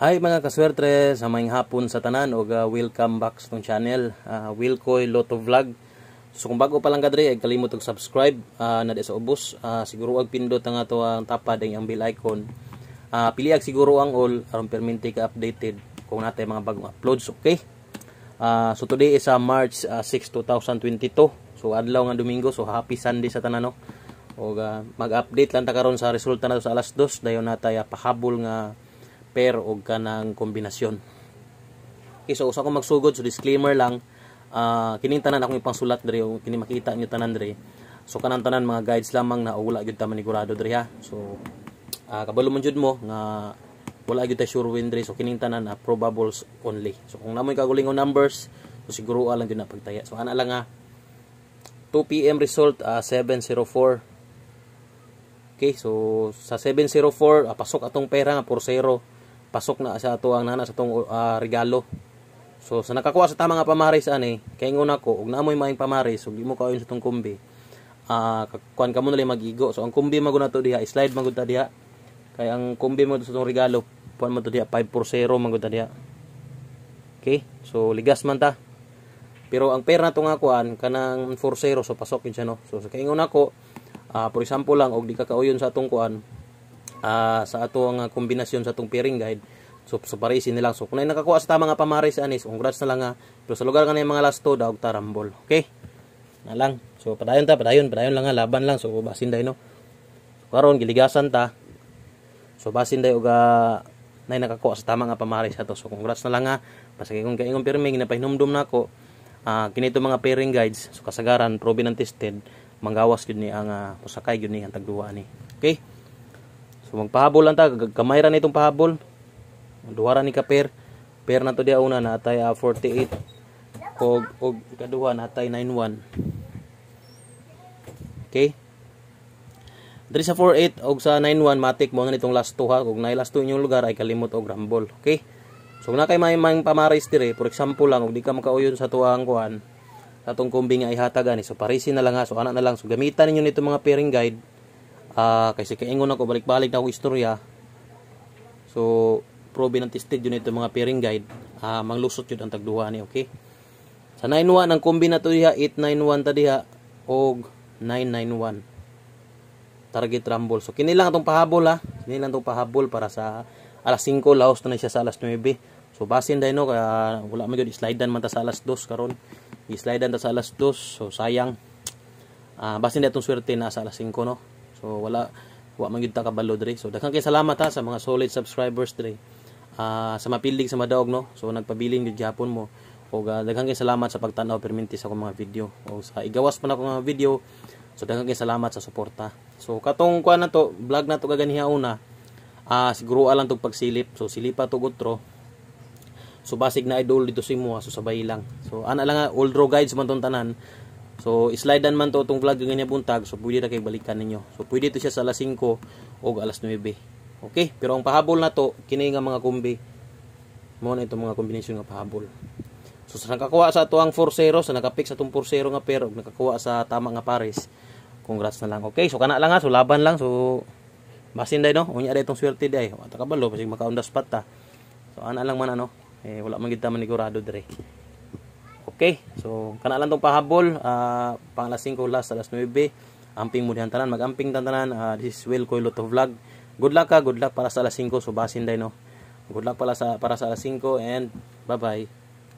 Hi mga kaswerte, sa maing hapon sa tanan o uh, welcome back sa tong channel, uh, Wilcoy Lotto Vlog. So kung bago pa lang kadre, ay kalimot og subscribe uh, na sa ubos, uh, siguro ag pindot ang ato ang tapad ang bell icon. Uh, pili ag siguro ang all aron permanente ka updated kung natay mga bagong uploads, okay? Uh, so today is uh, March uh, 6, 2022. So adlaw nga Domingo, so happy Sunday sa tanan no. uh, mag-update lang ta karon sa resulta nato sa alas 2 dayon natay uh, pahabol nga pair og kanang kombinasyon okay so usa ko magsugod so disclaimer lang uh, kining tanan akong ipangsulat diri o kini makita niyo tanan diri so kanang tanan mga guides lamang na wala gyud ta manigurado diri ha so uh, kabalo mo jud mo nga wala gyud ta sure win diri so kining tanan na ah, probables only so kung namoy kagulingon numbers so siguro alang gyud na pagtaya so ana lang ha 2 PM result uh, 704 Okay, so sa 704 uh, pasok atong pera nga 40 pasok na sa ato ang nana sa tong uh, regalo so sa nakakuha sa tama nga pamaris ani kay nguna ko og naamoy maing pamaris ug so, di mo kaon sa tong kumbi uh, kuan ka mo nalang magigo so ang kumbi maguna to diha slide magud ta diha kay ang kumbi mo sa tong regalo puan mo to diha 540 magud ta diha okay so ligas man ta pero ang pera na to nga kuan kanang 40 so pasok yun siya no so kay nguna ko uh, for example lang og di ka kauyon sa atong kuan uh, sa ato ang ah, kombinasyon sa tong pairing guide so so parisi nila so kunay nakakuha sa tama nga ah, pamari anis congrats na lang nga pero sa lugar kanay mga last two daog tarambol okay na lang so padayon ta padayon padayon lang nga laban lang so basin dai no so, karon giligasan ta so basin dai uga nay nakakuha sa tama nga pamari sa so congrats na lang nga pasagi kung kaingong pirmi ginapahinumdum nako na uh, kinito mga pairing guides so kasagaran proven and tested manggawas gyud ni ang uh, pusakay gyud ni ang tagduwa ni okay So magpahabol lang ta, kamay ra nitong pahabol. Duha ra ni ka pair. Pair na to dia una na atay uh, ah, 48 og og kaduha na atay 91. Okay? Diri sa 48 og sa 91 matik mo na nitong last two ha. og naay last two inyong lugar ay kalimot og rambol. Okay? So na kay may mang pamaris eh. for example lang og di ka makauyon sa tuang kuan, sa tong kumbing ay hatagan eh, so parisin na lang ha. So ana na lang so gamitan ninyo nito mga pairing guide uh, kasi kaingon ako balik-balik na akong istorya so probi ng tested yun ito mga pairing guide uh, manglusot yun ang tagduha ni okay sa 91 ang kombi na to diha 891 ta diha og 991 target rumble so kinilang itong pahabol ha ah. kinilang itong pahabol para sa alas 5 laos na, na siya sa alas 9 so basin dahil no kaya wala mo yun islidean man ta sa alas 2 karon islidean ta sa alas 2 so sayang uh, basin dahil itong swerte na sa alas 5 no So wala wa man gyud ta kabalo dre. So daghang kay salamat ha sa mga solid subscribers dre. Uh, ah, sa mapilig sa madaog no. So nagpabiling gyud gyapon mo. O uh, ah, daghang kay salamat sa pagtan-aw perminti sa akong mga video. O sa igawas pa na akong mga video. So daghang kay salamat sa suporta. So katong kuan na to, vlog na to kaganiha una. Ah uh, siguro alang tog pagsilip. So silipa to gutro. So basig na idol dito si mo so sabay lang. So ana lang ah, old road guides man tong tanan. So, islidean man to itong vlog ganyan buntag. So, pwede na kayo balikan ninyo. So, pwede to siya sa alas 5 o alas 9. Okay? Pero ang pahabol na to, kini nga mga kumbi. Mo na itong mga kombinasyon nga pahabol. So, sa nakakuha sa ito ang 4-0, sa nakapick sa itong 4-0 nga pero, nakakuha sa tama nga pares, congrats na lang. Okay? So, kana lang ha. So, laban lang. So, basin day no. Unya day itong swerte day. Wata kabalo, pasig makaundas pata. So, ana lang man ano. Eh, wala man gitaman ni Corrado dre. Okay, so kana lang tong pahabol, uh, pang alas 5 last alas 9. Amping mo diyan tanan, magamping tanan. Uh, this is Will Coilo to vlog. Good luck ka, ah, good luck para sa alas 5 so basin dai no. Good luck pala sa para sa alas 5 and bye-bye.